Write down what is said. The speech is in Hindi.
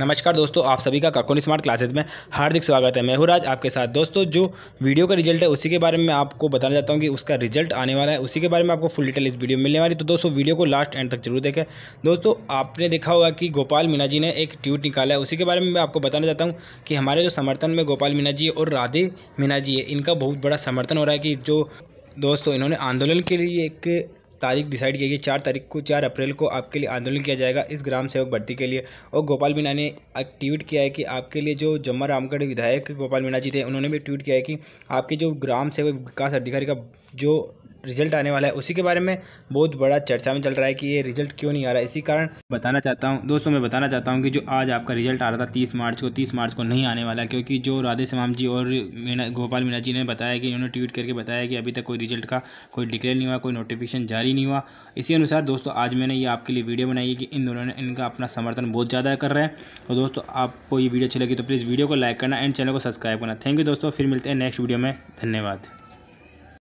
नमस्कार दोस्तों आप सभी का काकोनी स्मार्ट क्लासेस में हार्दिक स्वागत है मैं हूँ राज आपके साथ दोस्तों जो वीडियो का रिजल्ट है उसी के बारे में आपको बताना चाहता हूँ कि उसका रिजल्ट आने वाला है उसी के बारे में आपको फुल डिटेल इस वीडियो में मिलने वाली तो दोस्तों वीडियो को लास्ट एंड तक जरूर देखें दोस्तों आपने देखा होगा कि गोपाल मीना जी ने एक ट्वीट निकाला है उसी के बारे में मैं आपको बताना चाहता हूँ कि हमारे जो समर्थन में गोपाल मीना जी और राधे मीना जी है इनका बहुत बड़ा समर्थन हो रहा है कि जो दोस्तों इन्होंने आंदोलन के लिए एक तारीख डिसाइड की गई चार तारीख को चार अप्रैल को आपके लिए आंदोलन किया जाएगा इस ग्राम सेवक भर्ती के लिए और गोपाल मीणा ने ट्वीट किया है कि आपके लिए जो जम्मा रामगढ़ विधायक गोपाल मीणा जी थे उन्होंने भी ट्वीट किया है कि आपके जो ग्राम सेवक विकास अधिकारी का जो रिजल्ट आने वाला है उसी के बारे में बहुत बड़ा चर्चा में चल रहा है कि ये रिजल्ट क्यों नहीं आ रहा है इसी कारण बताना चाहता हूँ दोस्तों मैं बताना चाहता हूँ कि जो आज आपका रिजल्ट आ रहा था तीस मार्च को तीस मार्च को नहीं आने वाला क्योंकि जो राधे श्याम जी और मीना गोपाल मीना जी ने बताया कि इन्होंने ट्वीट करके बताया कि अभी तक कोई रिजल्ट का कोई डिक्लेयर नहीं हुआ कोई नोटिफिकेशन जारी नहीं हुआ इसी अनुसार दोस्तों आज मैंने ये आपके लिए वीडियो बनाई है कि इन दोनों ने इनका अपना समर्थन बहुत ज़्यादा कर रहे हैं और तो दोस्तों आपको ये वीडियो अच्छी लगी तो प्लीज़ वीडियो को लाइक करना एंड चैनल को सब्सक्राइब करना थैंक यू दोस्तों फिर मिलते हैं नेक्स्ट वीडियो में धन्यवाद